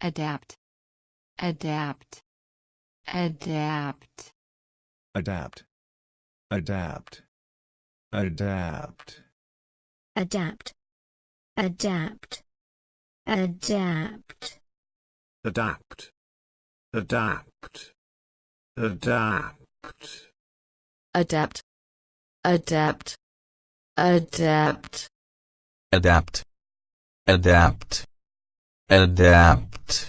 Adapt. Adapt. Adapt. Adapt. Adapt. Adapt. Adapt. Adapt. Adapt. Adapt. Adapt. Adapt. Adapt. Adapt. Adapt. Adapt. Adapt adapt